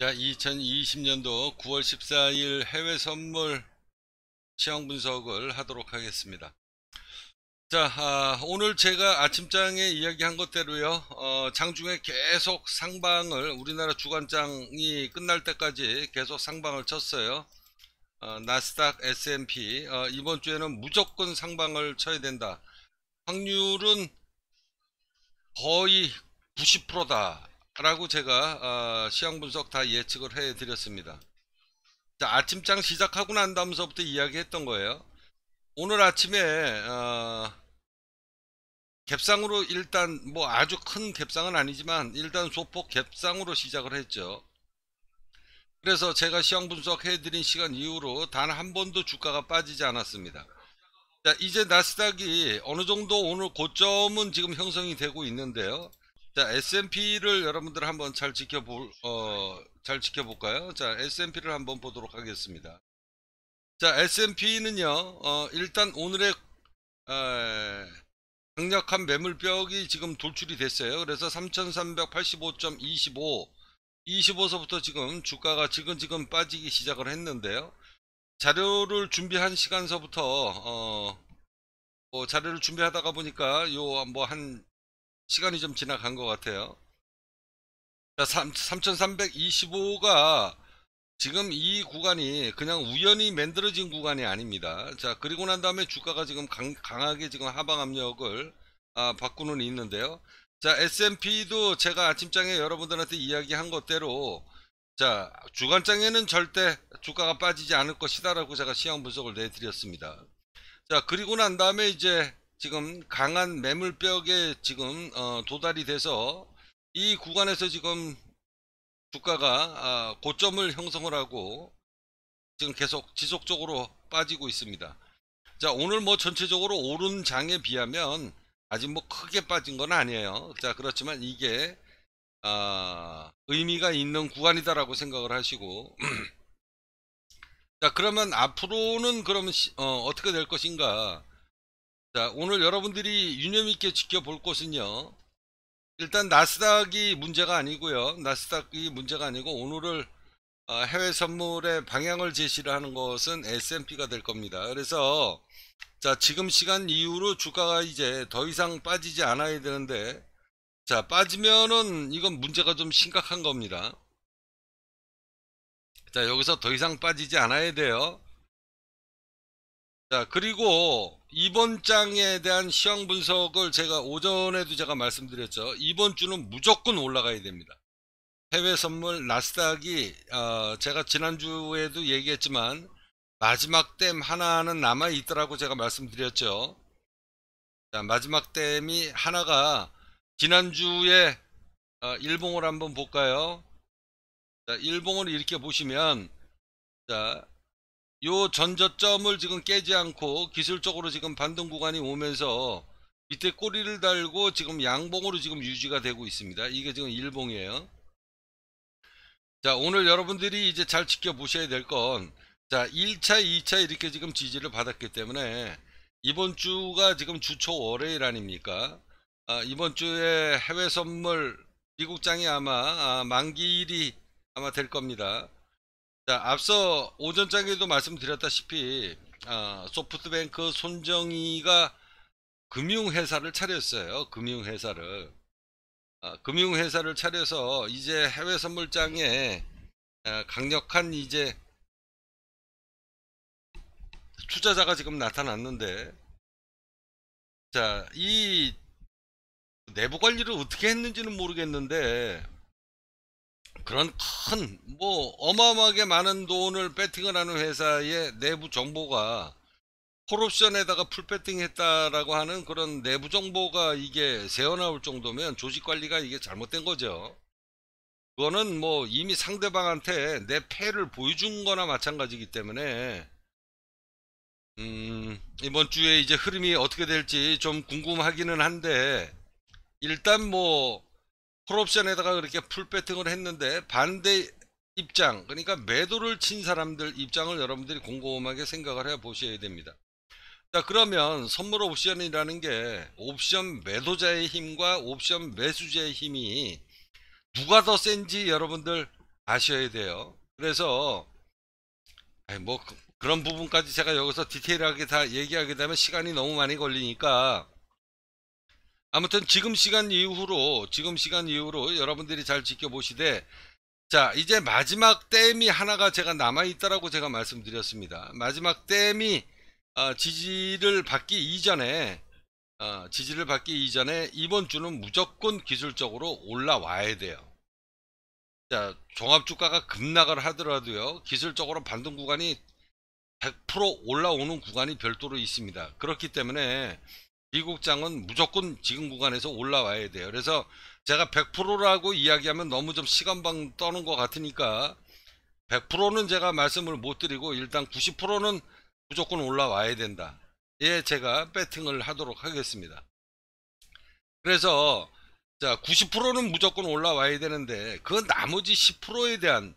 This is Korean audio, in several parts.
자, 2020년도 9월 14일 해외 선물 시황 분석을 하도록 하겠습니다. 자, 아, 오늘 제가 아침장에 이야기한 것대로요, 어, 장중에 계속 상방을, 우리나라 주간장이 끝날 때까지 계속 상방을 쳤어요. 어, 나스닥, S&P, 어, 이번 주에는 무조건 상방을 쳐야 된다. 확률은 거의 90%다. 라고 제가 어, 시황 분석 다 예측을 해 드렸습니다 아침장 시작하고 난 다음서부터 이야기했던 거예요 오늘 아침에 어, 갭상으로 일단 뭐 아주 큰 갭상은 아니지만 일단 소폭 갭상으로 시작을 했죠 그래서 제가 시황 분석해 드린 시간 이후로 단 한 번도 주가가 빠지지 않았습니다 자 이제 나스닥이 어느 정도 오늘 고점은 지금 형성이 되고 있는데요 자, S&P를 여러분들 한번 잘 지켜볼, 어, 잘 지켜볼까요? 자, S&P를 한번 보도록 하겠습니다. 자, S&P는요, 어, 일단 오늘의, 에, 강력한 매물벽이 지금 돌출이 됐어요. 그래서 3,385.25, 25서부터 지금 주가가 지금 지금 빠지기 시작을 했는데요. 자료를 준비한 시간서부터, 어, 뭐 자료를 준비하다가 보니까 요, 뭐 한, 시간이 좀 지나간 것 같아요. 자, 3325가 지금 이 구간이 그냥 우연히 만들어진 구간이 아닙니다. 자, 그리고 난 다음에 주가가 지금 강, 하게 지금 하방 압력을 아, 받고는 있는데요. 자, S&P도 제가 아침장에 여러분들한테 이야기한 것대로 자, 주간장에는 절대 주가가 빠지지 않을 것이다라고 제가 시향 분석을 내드렸습니다. 자, 그리고 난 다음에 이제 지금 강한 매물벽에 지금 어, 도달이 돼서 이 구간에서 지금 주가가 아, 고점을 형성을 하고 지금 계속 지속적으로 빠지고 있습니다. 자 오늘 뭐 전체적으로 오른 장에 비하면 아직 뭐 크게 빠진 건 아니에요. 자 그렇지만 이게 아, 의미가 있는 구간이다라고 생각을 하시고 자 그러면 앞으로는 그러면 시, 어, 어떻게 될 것인가 자, 오늘 여러분들이 유념 있게 지켜볼 것은요 일단 나스닥이 문제가 아니고요. 나스닥이 문제가 아니고 오늘을 아, 해외 선물의 방향을 제시를 하는 것은 S&P가 될 겁니다. 그래서 자, 지금 시간 이후로 주가가 이제 더 이상 빠지지 않아야 되는데 자, 빠지면은 이건 문제가 좀 심각한 겁니다. 자, 여기서 더 이상 빠지지 않아야 돼요. 자, 그리고 이번 장에 대한 시황 분석을 제가 오전에도 제가 말씀드렸죠. 이번 주는 무조건 올라가야 됩니다. 해외 선물 나스닥이 어, 제가 지난주에도 얘기했지만 마지막 댐 하나는 남아 있더라고 제가 말씀드렸죠. 자, 마지막 댐이 하나가 지난주에 어, 일봉을 한번 볼까요? 자, 일봉을 이렇게 보시면 자, 요 전저점을 지금 깨지 않고 기술적으로 지금 반등 구간이 오면서 밑에 꼬리를 달고 지금 양봉으로 지금 유지가 되고 있습니다. 이게 지금 일봉이에요. 자 오늘 여러분들이 이제 잘 지켜보셔야 될 건자 1차 2차 이렇게 지금 지지를 받았기 때문에 이번 주가 지금 주초 월요일 아닙니까 아, 이번 주에 해외 선물 미국장이 아마 아, 만기일이 아마 될 겁니다 자, 앞서 오전장에도 말씀드렸다시피 어, 소프트뱅크 손정희가 금융회사를 차렸어요. 금융회사를 어, 금융회사를 차려서 이제 해외 선물장에 어, 강력한 이제 투자자가 지금 나타났는데 자이 내부 관리를 어떻게 했는지는 모르겠는데 그런 큰 뭐 어마어마하게 많은 돈을 베팅을 하는 회사의 내부 정보가 콜옵션에다가 풀배팅 했다라고 하는 그런 내부 정보가 이게 새어나올 정도면 조직 관리가 이게 잘못된 거죠. 그거는 뭐 이미 상대방한테 내 패를 보여준 거나 마찬가지이기 때문에 음 이번 주에 이제 흐름이 어떻게 될지 좀 궁금하기는 한데 일단 뭐 풀옵션에다가 그렇게 풀배팅을 했는데 반대 입장 그러니까 매도를 친 사람들 입장을 여러분들이 곰곰하게 생각을 해 보셔야 됩니다. 자 그러면 선물 옵션이라는 게 옵션 매도자의 힘과 옵션 매수자의 힘이 누가 더 센지 여러분들 아셔야 돼요. 그래서 뭐 그, 그런 부분까지 제가 여기서 디테일하게 다 얘기하게 되면 시간이 너무 많이 걸리니까 아무튼 지금 시간 이후로 지금 시간 이후로 여러분들이 잘 지켜보시되 자 이제 마지막 댐이 하나가 제가 남아있다라고 제가 말씀드렸습니다. 마지막 댐이 어, 지지를 받기 이전에 어, 지지를 받기 이전에 이번 주는 무조건 기술적으로 올라와야 돼요. 자 종합주가가 급락을 하더라도요 기술적으로 반등 구간이 100% 올라오는 구간이 별도로 있습니다. 그렇기 때문에 미 국장은 무조건 지금 구간에서 올라와야 돼요. 그래서 제가 100%라고 이야기하면 너무 좀 시간방 떠는 것 같으니까 100%는 제가 말씀을 못 드리고 일단 90%는 무조건 올라와야 된다. 예, 제가 배팅을 하도록 하겠습니다. 그래서 자 90%는 무조건 올라와야 되는데 그 나머지 10%에 대한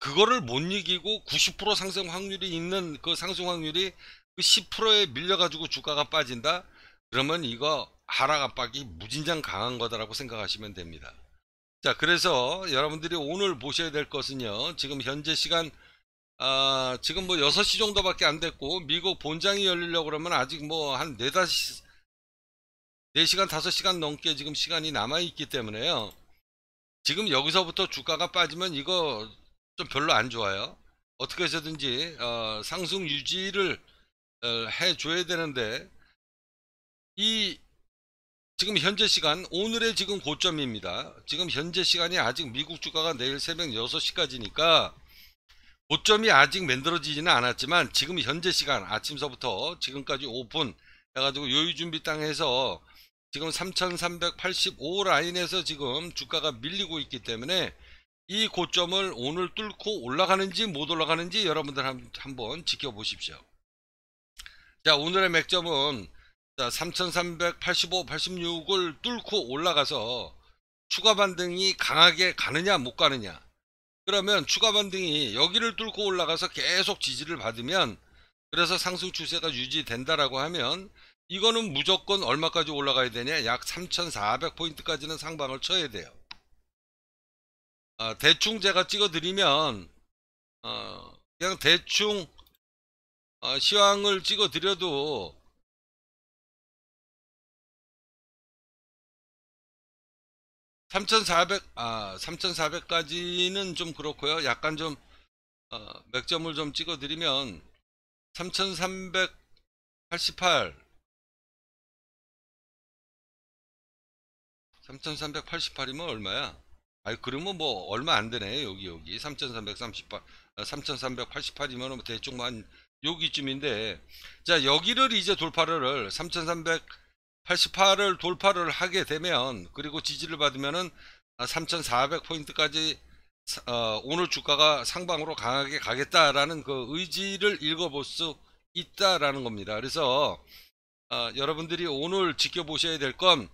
그거를 못 이기고 90% 상승 확률이 있는 그 상승 확률이 10%에 그 밀려가지고 주가가 빠진다? 그러면 이거 하락 압박이 무진장 강한 거다라고 생각하시면 됩니다. 자 그래서 여러분들이 오늘 보셔야 될 것은요. 지금 현재 시간 아, 지금 뭐 6시 정도밖에 안 됐고 미국 본장이 열리려고 그러면 아직 뭐 한 4, 5시, 4시간 5시간 넘게 지금 시간이 남아있기 때문에요. 지금 여기서부터 주가가 빠지면 이거 좀 별로 안 좋아요. 어떻게 해서든지 어, 상승 유지를 어, 해줘야 되는데 이 지금 현재 시간 오늘의 지금 고점입니다. 지금 현재 시간이 아직 미국 주가가 내일 새벽 6시까지니까 고점이 아직 만들어지지는 않았지만 지금 현재 시간 아침서부터 지금까지 오픈 해가지고 요유준비 땅에서 지금 3385 라인에서 지금 주가가 밀리고 있기 때문에 이 고점을 오늘 뚫고 올라가는지 못 올라가는지 여러분들 한번 지켜보십시오. 자 오늘의 맥점은 자 3385, 86을 뚫고 올라가서 추가 반등이 강하게 가느냐 못 가느냐 그러면 추가 반등이 여기를 뚫고 올라가서 계속 지지를 받으면 그래서 상승 추세가 유지된다라고 하면 이거는 무조건 얼마까지 올라가야 되냐 약 3400포인트까지는 상방을 쳐야 돼요 아, 대충 제가 찍어 드리면 어, 그냥 대충 어, 시황을 찍어드려도 3400, 아 삼천사백 까지는좀 그렇고요 약간 좀 어, 맥점을 좀 찍어드리면 3388, 3 3 8 8이면 얼마야? 아니 그러면 뭐 얼마 안되네 여기 여기 3338, 3 3 8 8이면 대충 한 여기쯤인데 자 여기를 이제 돌파를 3388을 돌파를 하게 되면 그리고 지지를 받으면은 3400포인트까지 아, 어, 오늘 주가가 상방으로 강하게 가겠다라는 그 의지를 읽어볼 수 있다라는 겁니다. 그래서 어, 여러분들이 오늘 지켜보셔야 될건자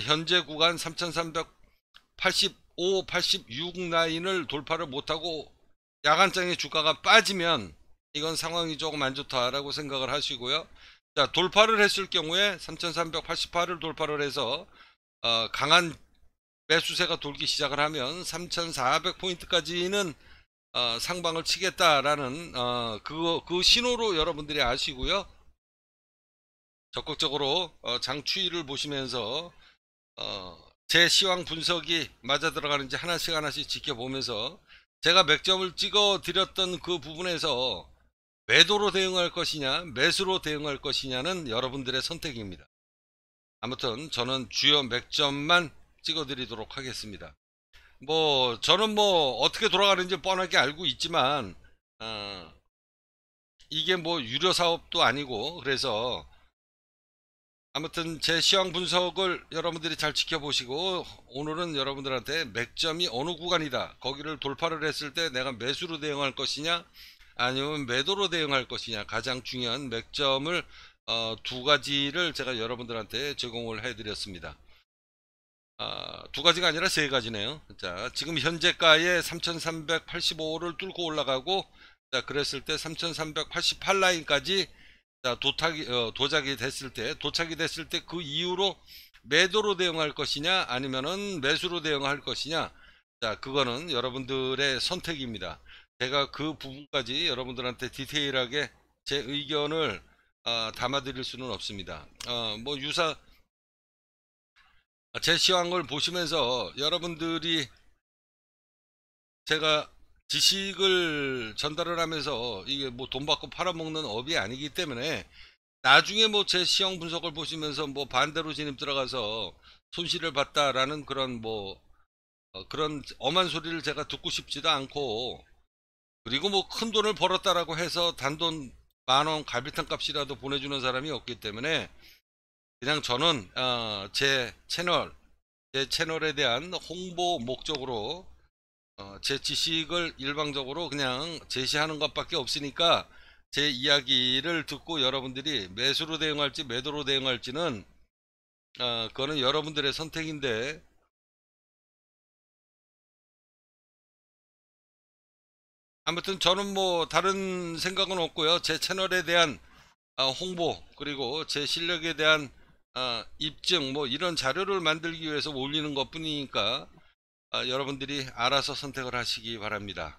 현재 구간 3385, 86 라인을 돌파를 못하고 야간장의 주가가 빠지면 이건 상황이 조금 안 좋다라고 생각을 하시고요. 자 돌파를 했을 경우에 3388을 돌파를 해서 어, 강한 매수세가 돌기 시작을 하면 3400포인트까지는 어, 상방을 치겠다라는 어, 그그 신호로 여러분들이 아시고요. 적극적으로 어, 장추위를 보시면서 어, 제 시황 분석이 맞아 들어가는지 하나씩 하나씩 지켜보면서 제가 맥점을 찍어 드렸던 그 부분에서 매도로 대응할 것이냐 매수로 대응할 것이냐는 여러분들의 선택입니다. 아무튼 저는 주요 맥점만 찍어드리도록 하겠습니다. 뭐 저는 뭐 어떻게 돌아가는지 뻔하게 알고 있지만 어, 이게 뭐 유료 사업도 아니고 그래서 아무튼 제 시황 분석을 여러분들이 잘 지켜보시고 오늘은 여러분들한테 맥점이 어느 구간이다 거기를 돌파를 했을 때 내가 매수로 대응할 것이냐 아니면 매도로 대응할 것이냐 가장 중요한 맥점을 어, 두 가지를 제가 여러분들한테 제공을 해드렸습니다. 아, 두 가지가 아니라 세 가지네요. 자, 지금 현재가에 3,385를 뚫고 올라가고, 자, 그랬을 때 3,388 라인까지 자, 도탁이, 어, 도착이 됐을 때, 도착이 됐을 때 그 이후로 매도로 대응할 것이냐, 아니면은 매수로 대응할 것이냐, 자, 그거는 여러분들의 선택입니다. 제가 그 부분까지 여러분들한테 디테일하게 제 의견을 어, 담아드릴 수는 없습니다. 어, 뭐 유사 아, 제시황을 보시면서 여러분들이 제가 지식을 전달을 하면서 이게 뭐 돈 받고 팔아먹는 업이 아니기 때문에 나중에 뭐 제 시형 분석을 보시면서 뭐 반대로 진입 들어가서 손실을 봤다라는 그런 뭐 어, 그런 엄한 소리를 제가 듣고 싶지도 않고 그리고 뭐 큰 돈을 벌었다라고 해서 단돈 만 원 갈비탕 값이라도 보내주는 사람이 없기 때문에 그냥 저는 어, 제 채널 제 채널에 대한 홍보 목적으로 어, 제 지식을 일방적으로 그냥 제시하는 것밖에 없으니까 제 이야기를 듣고 여러분들이 매수로 대응할지 매도로 대응할지는 어, 그거는 여러분들의 선택인데 아무튼 저는 뭐 다른 생각은 없고요. 제 채널에 대한 아, 홍보 그리고 제 실력에 대한 아, 입증 뭐 이런 자료를 만들기 위해서 올리는 것 뿐이니까 아, 여러분들이 알아서 선택을 하시기 바랍니다.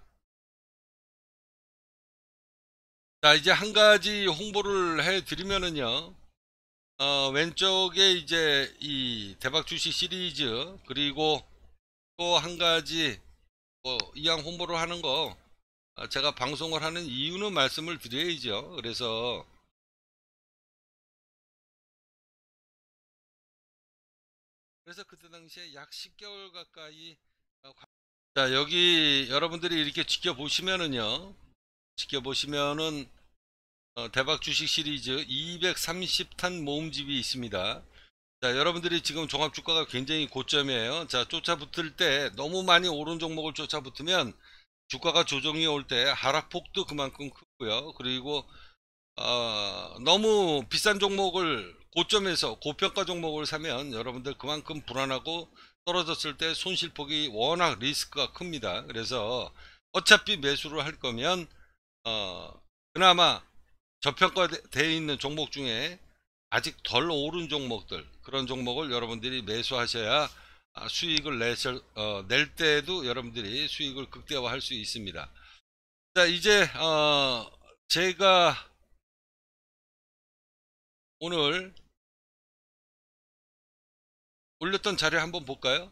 자 이제 한 가지 홍보를 해 드리면은요 어, 왼쪽에 이제 이 대박 주식 시리즈 그리고 또 한 가지 뭐 이왕 홍보를 하는 거 아, 제가 방송을 하는 이유는 말씀을 드려야죠. 그래서 그래서 그때 당시에 약 10개월 가까이 어, 자 여기 여러분들이 이렇게 지켜보시면은요 지켜보시면은 어, 대박 주식 시리즈 230탄 모음집이 있습니다 자 여러분들이 지금 종합주가가 굉장히 고점이에요 자 쫓아붙을 때 너무 많이 오른 종목을 쫓아붙으면 주가가 조정이 올 때 하락폭도 그만큼 크고요. 그리고 어, 너무 비싼 종목을 고점에서 고평가 종목을 사면 여러분들 그만큼 불안하고 떨어졌을 때 손실폭이 워낙 리스크가 큽니다. 그래서 어차피 매수를 할 거면 어, 그나마 저평가되어 있는 종목 중에 아직 덜 오른 종목들 그런 종목을 여러분들이 매수하셔야 아, 수익을 내실, 어, 낼 때에도 여러분들이 수익을 극대화할 수 있습니다. 자 이제 어, 제가 오늘 올렸던 자료 한번 볼까요?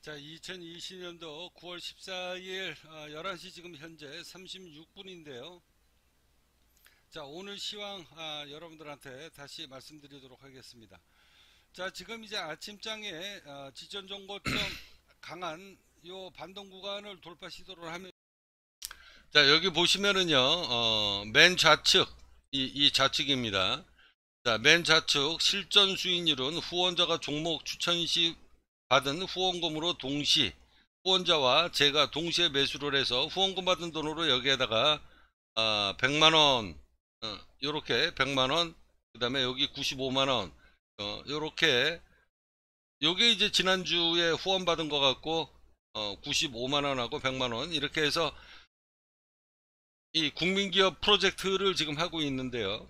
자 2020년도 9월 14일 11시 지금 현재 36분인데요 자 오늘 시황 아, 여러분들한테 다시 말씀드리도록 하겠습니다 자 지금 이제 아침장에 어, 지점 정고점 강한 요 반동 구간을 돌파 시도를 하면 자 여기 보시면은요 어, 맨 좌측 이, 이 좌측입니다 자 맨 좌측 실전 수익률은 후원자가 종목 추천 시 받은 후원금으로 동시 후원자와 제가 동시에 매수를 해서 후원금 받은 돈으로 여기에다가 아, 어, 100만원 어, 이렇게 어, 100만원 그 다음에 여기 95만원 어, 요렇게 요게 이제 지난주에 후원 받은 것 같고 어, 95만원하고 100만원 이렇게 해서 이 국민기업 프로젝트를 지금 하고 있는데요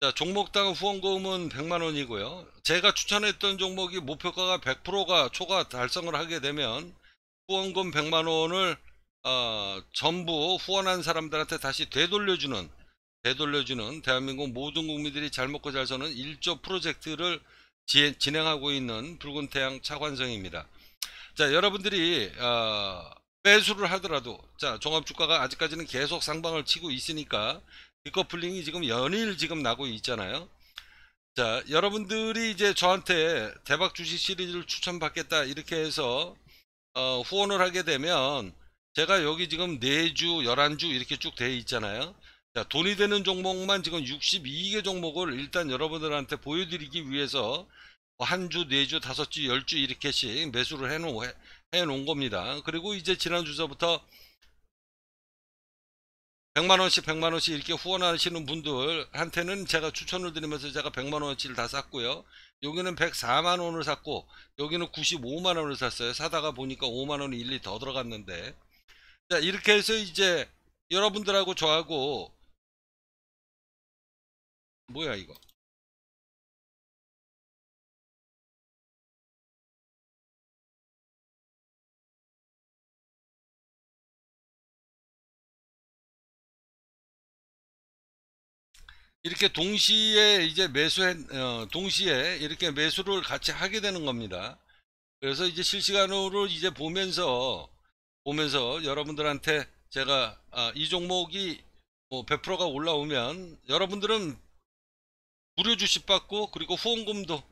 자 종목당 후원금은 100만원이고요 제가 추천했던 종목이 목표가가 100%가 초과 달성을 하게 되면 후원금 100만원을 어, 전부 후원한 사람들한테 다시 되돌려주는 되돌려주는 대한민국 모든 국민들이 잘 먹고 잘 사는 1조 프로젝트를 진행하고 있는 붉은 태양 차관성입니다. 자, 여러분들이 어, 매수를 하더라도 자, 종합 주가가 아직까지는 계속 상방을 치고 있으니까 디커플링이 지금 연일 지금 나고 있잖아요. 자, 여러분들이 이제 저한테 대박 주식 시리즈를 추천받겠다 이렇게 해서 어, 후원을 하게 되면 제가 여기 지금 4주, 11주 이렇게 쭉 돼 있잖아요. 자, 돈이 되는 종목만 지금 62개 종목을 일단 여러분들한테 보여드리기 위해서 한 주, 네 주, 다섯 주, 열 주 이렇게씩 매수를 해놓, 해, 해놓은 겁니다. 그리고 이제 지난주서부터 100만원씩 100만원씩 이렇게 후원하시는 분들한테는 제가 추천을 드리면서 제가 100만원어치를 다 샀고요. 여기는 104만원을 샀고 여기는 95만원을 샀어요. 사다가 보니까 5만원이 일리 더 들어갔는데 자 이렇게 해서 이제 여러분들하고 저하고 뭐야 이거 이렇게 동시에 이제 매수 어, 동시에 이렇게 매수를 같이 하게 되는 겁니다 그래서 이제 실시간으로 이제 보면서 보면서 여러분들한테 제가 아, 이 종목이 뭐 100%가 올라오면 여러분들은 무료 주식 받고 그리고 후원금도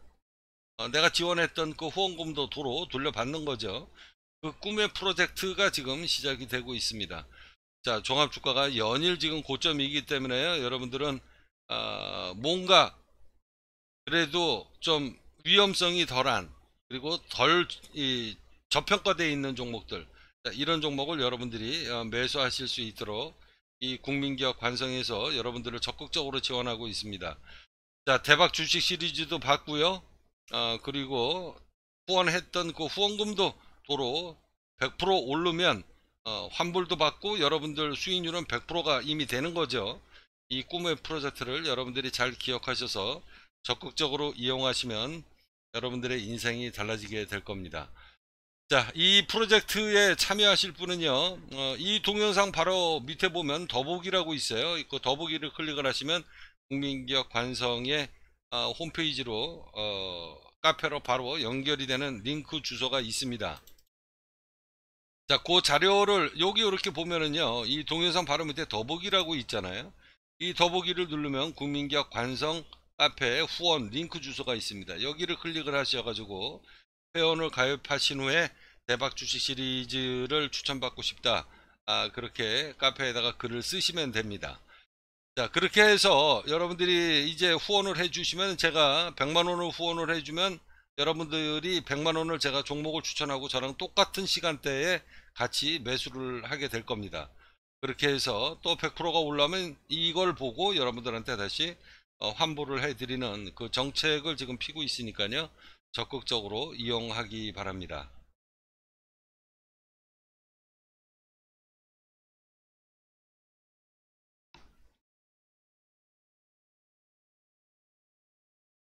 어, 내가 지원했던 그 후원금도 도로 돌려받는 거죠. 그 꿈의 프로젝트가 지금 시작이 되고 있습니다. 자 종합주가가 연일 지금 고점이기 때문에 여러분들은 어, 뭔가 그래도 좀 위험성이 덜한 그리고 덜 이, 저평가되어 있는 종목들 자, 이런 종목을 여러분들이 어, 매수하실 수 있도록 이 국민기업 관성에서 여러분들을 적극적으로 지원하고 있습니다. 자 대박 주식 시리즈도 봤고요 어, 그리고 후원했던 그 후원금도 도로 100% 오르면 어, 환불도 받고 여러분들 수익률은 100%가 이미 되는 거죠 이 꿈의 프로젝트를 여러분들이 잘 기억하셔서 적극적으로 이용하시면 여러분들의 인생이 달라지게 될 겁니다 자, 이 프로젝트에 참여하실 분은요, 어, 이 동영상 바로 밑에 보면 더보기라고 있어요. 그 더보기를 클릭을 하시면 국민기업 관성의 어, 홈페이지로 어, 카페로 바로 연결이 되는 링크 주소가 있습니다. 자, 그 자료를 여기 이렇게 보면은요, 이 동영상 바로 밑에 더보기라고 있잖아요. 이 더보기를 누르면 국민기업 관성 카페 후원 링크 주소가 있습니다. 여기를 클릭을 하셔가지고 회원을 가입하신 후에 대박 주식 시리즈를 추천받고 싶다. 아, 그렇게 카페에다가 글을 쓰시면 됩니다. 자 그렇게 해서 여러분들이 이제 후원을 해주시면 제가 100만 원을 후원을 해주면 여러분들이 100만 원을 제가 종목을 추천하고 저랑 똑같은 시간대에 같이 매수를 하게 될 겁니다. 그렇게 해서 또 100%가 올라면 이걸 보고 여러분들한테 다시 어, 환불을 해드리는 그 정책을 지금 피고 있으니까요. 적극적으로 이용하기 바랍니다.